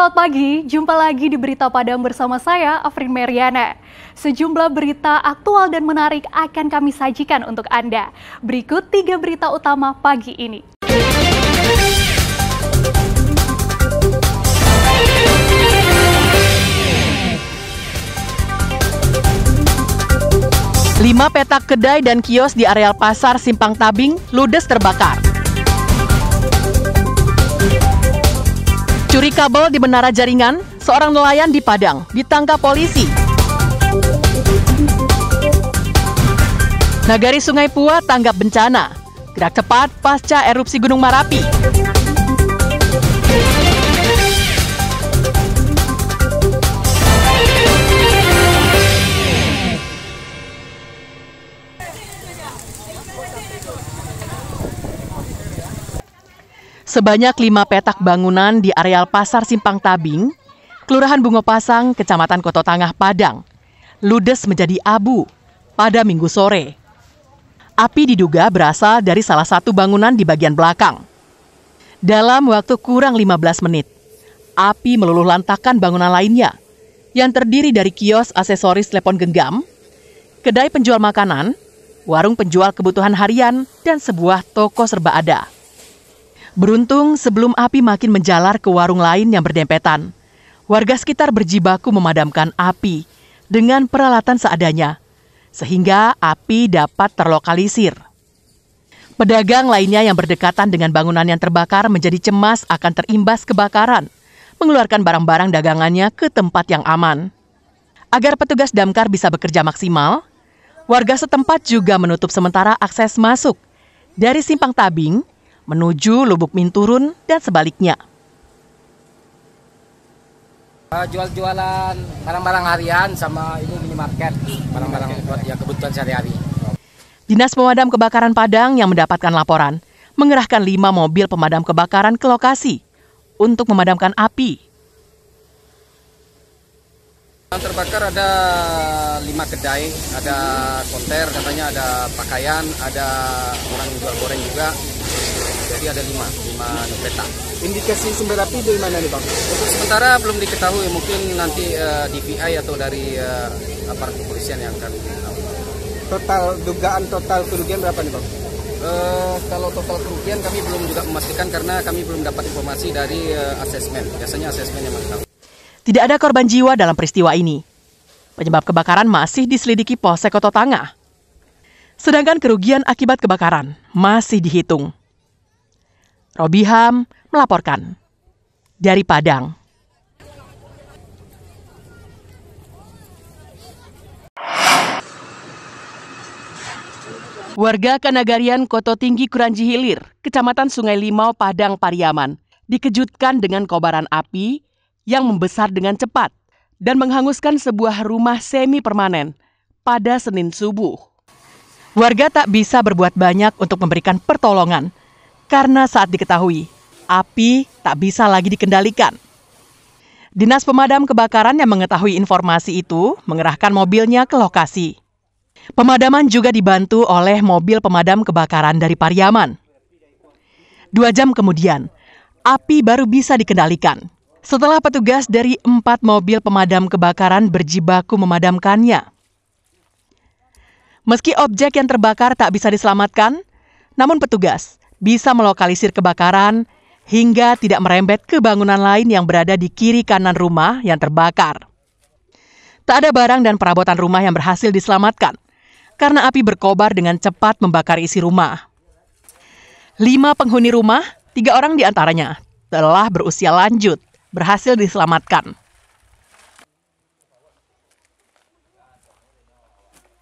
selamat pagi. Jumpa lagi di Berita Padang bersama saya, Afrin Meriana. Sejumlah berita aktual dan menarik akan kami sajikan untuk Anda. Berikut tiga berita utama pagi ini. Lima petak kedai dan kios di areal pasar Simpang Tabing ludes terbakar. Curi kabel di menara jaringan, seorang nelayan di Padang ditangkap polisi. Nagari Sungai Pua tanggap bencana, gerak cepat pasca erupsi Gunung Marapi. Sebanyak lima petak bangunan di areal Pasar Simpang Tabing, Kelurahan Bungo Pasang, Kecamatan Koto Tangah, Padang, ludes menjadi abu pada minggu sore. Api diduga berasal dari salah satu bangunan di bagian belakang. Dalam waktu kurang 15 menit, api meluluh lantakan bangunan lainnya yang terdiri dari kios aksesoris telepon genggam, kedai penjual makanan, warung penjual kebutuhan harian, dan sebuah toko serba ada. Beruntung sebelum api makin menjalar ke warung lain yang berdempetan. Warga sekitar berjibaku memadamkan api dengan peralatan seadanya, sehingga api dapat terlokalisir. Pedagang lainnya yang berdekatan dengan bangunan yang terbakar menjadi cemas akan terimbas kebakaran, mengeluarkan barang-barang dagangannya ke tempat yang aman. Agar petugas damkar bisa bekerja maksimal, warga setempat juga menutup sementara akses masuk dari Simpang Tabing menuju Lubuk Minturun dan sebaliknya. Eh, jual-jualan barang-barang harian sama ini minimarket, barang-barang buat ya kebutuhan sehari-hari. Dinas Pemadam Kebakaran Padang yang mendapatkan laporan mengerahkan lima mobil pemadam kebakaran ke lokasi untuk memadamkan api. Yang terbakar ada lima kedai, ada konter, katanya ada pakaian, ada orang jual goreng juga jadi ada lima lima peta indikasi sumber api dari mana nih bang untuk sementara belum diketahui mungkin nanti uh, eh, DPI atau dari uh, aparat kepolisian yang akan tahu total dugaan total kerugian berapa nih bang Uh, kalau total kerugian kami belum juga memastikan karena kami belum dapat informasi dari uh, asesmen. Biasanya asesmen yang mengetahui. Tidak ada korban jiwa dalam peristiwa ini. Penyebab kebakaran masih diselidiki Polsek Kota Tangah. Sedangkan kerugian akibat kebakaran masih dihitung. Robi Ham melaporkan dari Padang. Warga Kanagarian Koto Tinggi Kuranji Hilir, Kecamatan Sungai Limau, Padang, Pariaman, dikejutkan dengan kobaran api yang membesar dengan cepat dan menghanguskan sebuah rumah semi permanen pada Senin subuh. Warga tak bisa berbuat banyak untuk memberikan pertolongan karena saat diketahui, api tak bisa lagi dikendalikan. Dinas pemadam kebakaran yang mengetahui informasi itu mengerahkan mobilnya ke lokasi. Pemadaman juga dibantu oleh mobil pemadam kebakaran dari Pariaman. Dua jam kemudian, api baru bisa dikendalikan. Setelah petugas dari empat mobil pemadam kebakaran berjibaku memadamkannya. Meski objek yang terbakar tak bisa diselamatkan, namun petugas bisa melokalisir kebakaran hingga tidak merembet ke bangunan lain yang berada di kiri kanan rumah yang terbakar. Tak ada barang dan perabotan rumah yang berhasil diselamatkan karena api berkobar dengan cepat membakar isi rumah. Lima penghuni rumah, tiga orang di antaranya, telah berusia lanjut, berhasil diselamatkan.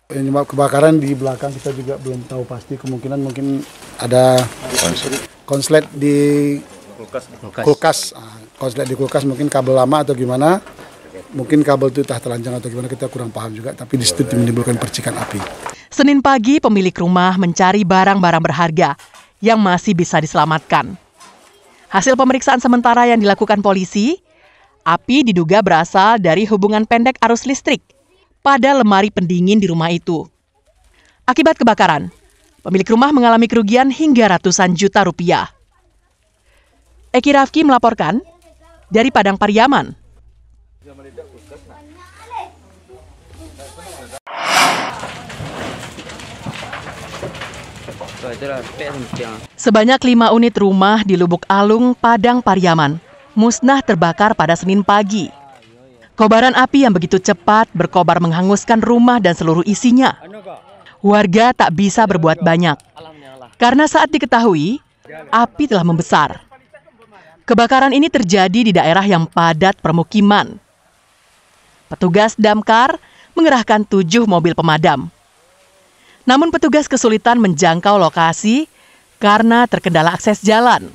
Penyebab kebakaran di belakang kita juga belum tahu pasti. Kemungkinan mungkin ada konslet di kulkas. kulkas. Ah, konslet di kulkas mungkin kabel lama atau gimana. Mungkin kabel itu tah telanjang atau gimana kita kurang paham juga. Tapi di situ menimbulkan percikan api. Senin pagi pemilik rumah mencari barang-barang berharga yang masih bisa diselamatkan. Hasil pemeriksaan sementara yang dilakukan polisi, api diduga berasal dari hubungan pendek arus listrik – pada lemari pendingin di rumah itu. Akibat kebakaran, pemilik rumah mengalami kerugian hingga ratusan juta rupiah. Eki Rafki melaporkan dari Padang Pariaman. Sebanyak lima unit rumah di Lubuk Alung, Padang Pariaman, musnah terbakar pada Senin pagi. Kobaran api yang begitu cepat berkobar menghanguskan rumah dan seluruh isinya. Warga tak bisa berbuat banyak. Karena saat diketahui, api telah membesar. Kebakaran ini terjadi di daerah yang padat permukiman. Petugas damkar mengerahkan tujuh mobil pemadam. Namun petugas kesulitan menjangkau lokasi karena terkendala akses jalan.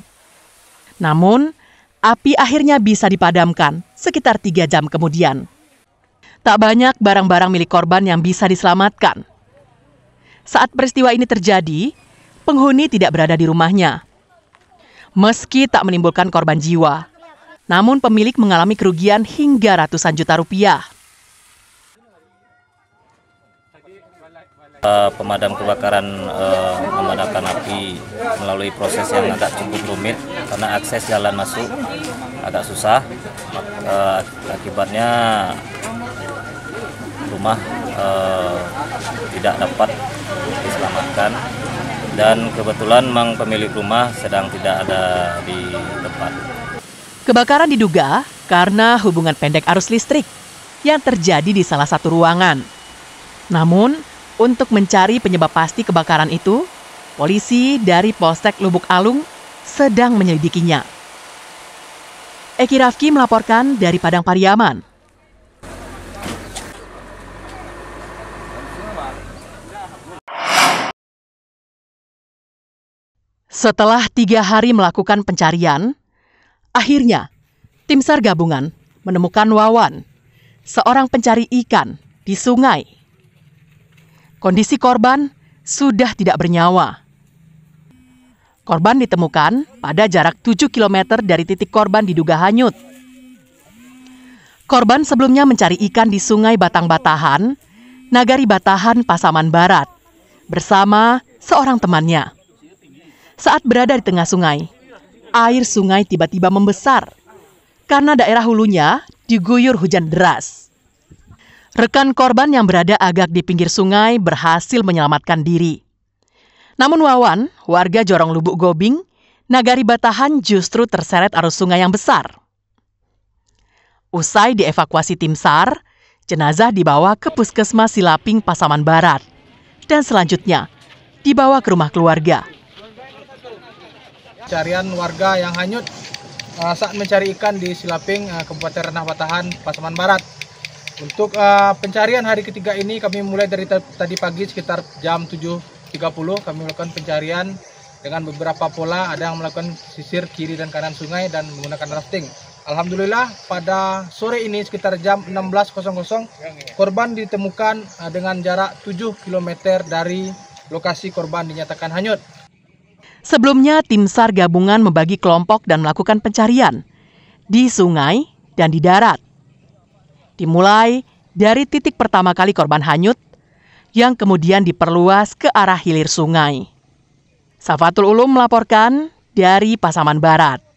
Namun, Api akhirnya bisa dipadamkan sekitar tiga jam kemudian. Tak banyak barang-barang milik korban yang bisa diselamatkan. Saat peristiwa ini terjadi, penghuni tidak berada di rumahnya. Meski tak menimbulkan korban jiwa, namun pemilik mengalami kerugian hingga ratusan juta rupiah. Uh, pemadam kebakaran uh, memadamkan api melalui proses yang agak cukup rumit karena akses jalan masuk agak susah uh, akibatnya rumah uh, tidak dapat diselamatkan dan kebetulan mang pemilik rumah sedang tidak ada di tempat. Kebakaran diduga karena hubungan pendek arus listrik yang terjadi di salah satu ruangan. Namun, untuk mencari penyebab pasti kebakaran itu, polisi dari Polsek Lubuk Alung sedang menyelidikinya. Eki Rafki melaporkan dari Padang Pariaman. Setelah tiga hari melakukan pencarian, akhirnya tim SAR gabungan menemukan Wawan, seorang pencari ikan di sungai Kondisi korban sudah tidak bernyawa. Korban ditemukan pada jarak 7 km dari titik korban diduga hanyut. Korban sebelumnya mencari ikan di Sungai Batang Batahan, Nagari Batahan, Pasaman Barat, bersama seorang temannya. Saat berada di tengah sungai, air sungai tiba-tiba membesar karena daerah hulunya diguyur hujan deras. Rekan korban yang berada agak di pinggir sungai berhasil menyelamatkan diri. Namun Wawan, warga Jorong Lubuk Gobing, Nagari Batahan justru terseret arus sungai yang besar. Usai dievakuasi tim SAR, jenazah dibawa ke Puskesmas Silaping Pasaman Barat dan selanjutnya dibawa ke rumah keluarga. Carian warga yang hanyut eh, saat mencari ikan di Silaping, eh, Kabupaten Renah Batahan, Pasaman Barat. Untuk uh, pencarian hari ketiga ini kami mulai dari tadi pagi sekitar jam 7.30 kami melakukan pencarian dengan beberapa pola ada yang melakukan sisir kiri dan kanan sungai dan menggunakan rafting. Alhamdulillah pada sore ini sekitar jam 16.00 korban ditemukan uh, dengan jarak 7 km dari lokasi korban dinyatakan hanyut. Sebelumnya tim SAR gabungan membagi kelompok dan melakukan pencarian di sungai dan di darat dimulai dari titik pertama kali korban hanyut yang kemudian diperluas ke arah hilir sungai. Safatul Ulum melaporkan dari Pasaman Barat.